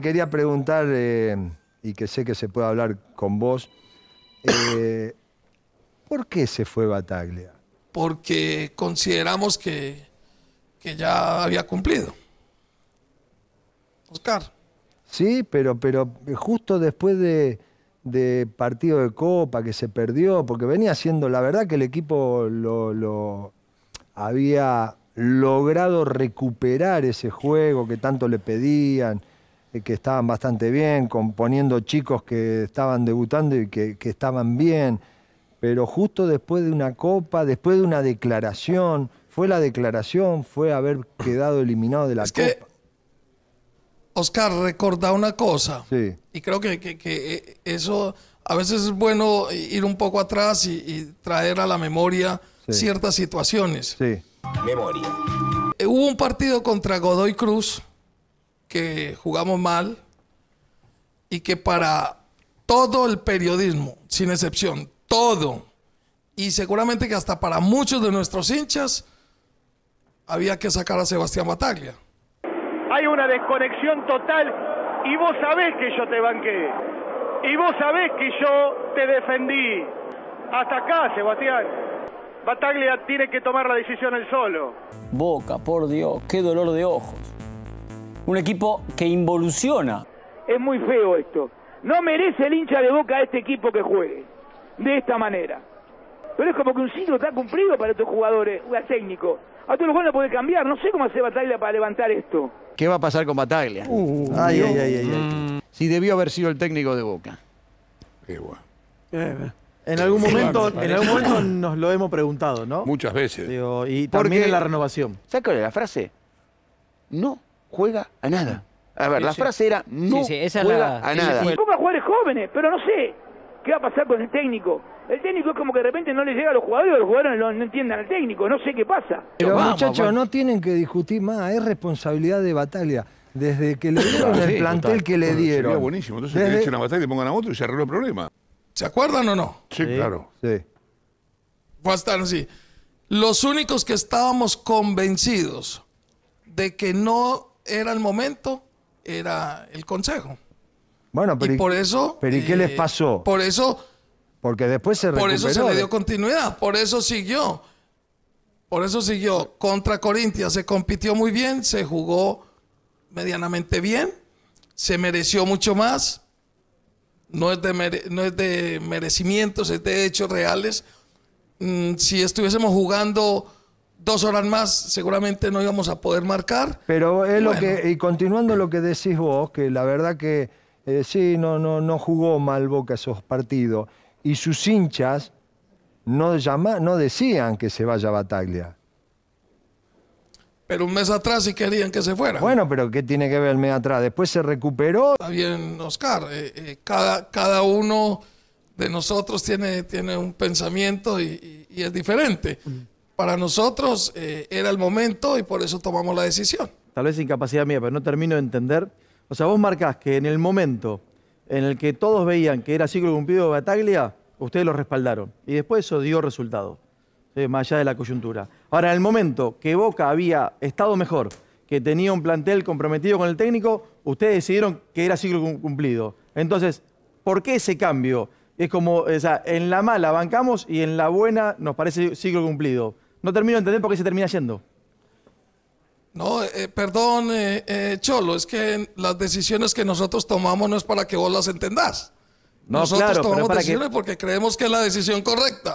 quería preguntar, eh, y que sé que se puede hablar con vos, eh, ¿por qué se fue Bataglia? Porque consideramos que, ya había cumplido. Oscar. Sí, pero, pero justo después de, partido de Copa que se perdió, porque venía siendo, la verdad que el equipo lo, lo había logrado recuperar ese juego que tanto le pedían. Eh, que estaban bastante bien, componiendo chicos que estaban debutando y que, estaban bien, pero justo después de una copa, después de una declaración, fue la declaración, fue haber quedado eliminado de la copa. Oscar, recordá una cosa, sí. y creo que, eh, eso a veces es bueno ir un poco atrás y, traer a la memoria ciertas situaciones. Sí. Memoria. Eh, hubo un partido contra Godoy Cruz que jugamos mal y que para todo el periodismo, sin excepción, todo, y seguramente que hasta para muchos de nuestros hinchas, había que sacar a Sebastián Bataglia. Hay una desconexión total y vos sabés que yo te banqué. Y vos sabés que yo te defendí. Hasta acá, Sebastián. Bataglia tiene que tomar la decisión él solo. Boca, por Dios, qué dolor de ojos un equipo que involuciona. Es muy feo esto. No merece el hincha de boca a este equipo que juegue de esta manera. Pero es como que un ciclo está cumplido para estos jugadores, un técnico. A todos los jugadores puede cambiar. No sé cómo hace Bataglia para levantar esto. ¿Qué va a pasar con Bataglia? Uh, ay, ay, ay, ay, mm. Si debió haber sido el técnico de Boca. Eh, en algún momento, nos lo hemos preguntado, ¿no? Muchas veces. y también la renovación. ¿Sabes la frase? No juega a nada. A ver, la frase era no juega a nada. a jugadores jóvenes, pero no sé qué va a pasar con el técnico. El técnico es como que de repente no le llega a los jugadores, los jugadores no, entiendan al técnico, no sé qué pasa. Pero muchachos, no tienen que discutir más, es responsabilidad de Batalla. Desde que le dieron ah, el plantel que le dieron. buenísimo, entonces le a Batalla y pongan a otro y se arregla el problema. ¿Se acuerdan o no? Sí, claro. Sí. Fue sí. así. Los únicos que estábamos convencidos de que no era el momento, era el consejo. Bueno, pero y, por eso... ¿Pero qué les eh, pasó? Por eso... Porque después se recuperó. Por eso se le dio continuidad, por eso siguió. Por eso siguió contra Corintia, se compitió muy bien, se jugó medianamente bien, se mereció mucho más. No es de, no es de merecimientos, es de hechos reales. Mm, si estuviésemos jugando dos horas más seguramente no íbamos a poder marcar. Pero es eh, lo que, y continuando lo que decís vos, que la verdad que eh, sí, no, no, no jugó mal Boca esos partidos, y sus hinchas no, no decían que se vaya a Bataglia. Pero un mes atrás sí querían que se fuera. Bueno, pero ¿qué tiene que ver el mes atrás? Después se recuperó. Está bien, Oscar. Eh, cada, cada uno de nosotros tiene, tiene un pensamiento y es diferente. Mm para nosotros eh, era el momento y por eso tomamos la decisión. Tal vez incapacidad mía, pero no termino de entender. O sea, vos marcás que en el momento en el que todos veían que era ciclo cumplido de Bataglia, ustedes lo respaldaron. Y después eso dio resultado, más allá de la coyuntura. Ahora, en el momento que Boca había estado mejor, que tenía un plantel comprometido con el técnico, ustedes decidieron que era ciclo cumplido. Entonces, ¿por qué ese cambio? Es como, o sea, en la mala bancamos y en la buena nos parece ciclo cumplido. No termino de entender por qué se termina yendo. No, eh, eh, perdón, eh, Cholo, es que las decisiones que nosotros tomamos no es para que vos las entendás. nosotros tomamos decisiones porque creemos que es la decisión correcta.